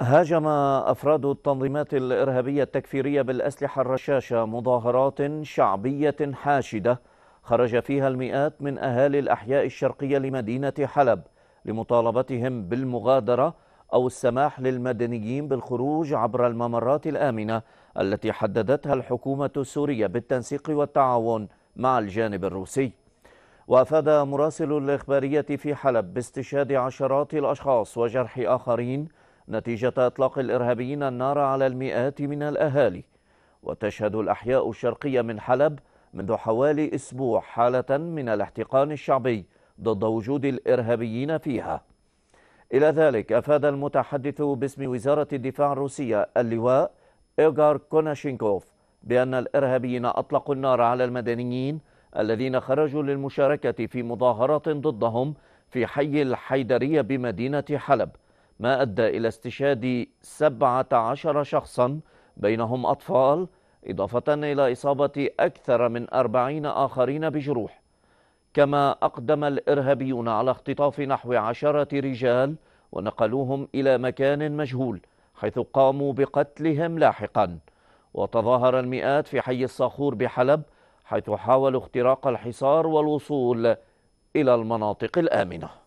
هاجم أفراد التنظيمات الإرهابية التكفيرية بالأسلحة الرشاشة مظاهرات شعبية حاشدة خرج فيها المئات من أهالي الأحياء الشرقية لمدينة حلب لمطالبتهم بالمغادرة أو السماح للمدنيين بالخروج عبر الممرات الآمنة التي حددتها الحكومة السورية بالتنسيق والتعاون مع الجانب الروسي وأفاد مراسل الإخبارية في حلب باستشهاد عشرات الأشخاص وجرح آخرين نتيجة إطلاق الإرهابيين النار على المئات من الأهالي وتشهد الأحياء الشرقية من حلب منذ حوالي أسبوع حالة من الاحتقان الشعبي ضد وجود الإرهابيين فيها إلى ذلك أفاد المتحدث باسم وزارة الدفاع الروسية اللواء إيغار كوناشينكوف بأن الإرهابيين أطلقوا النار على المدنيين الذين خرجوا للمشاركة في مظاهرات ضدهم في حي الحيدرية بمدينة حلب ما أدى إلى استشهاد 17 شخصا بينهم أطفال إضافة إلى إصابة أكثر من 40 آخرين بجروح كما أقدم الإرهابيون على اختطاف نحو عشرة رجال ونقلوهم إلى مكان مجهول حيث قاموا بقتلهم لاحقا وتظاهر المئات في حي الصخور بحلب حيث حاولوا اختراق الحصار والوصول إلى المناطق الآمنة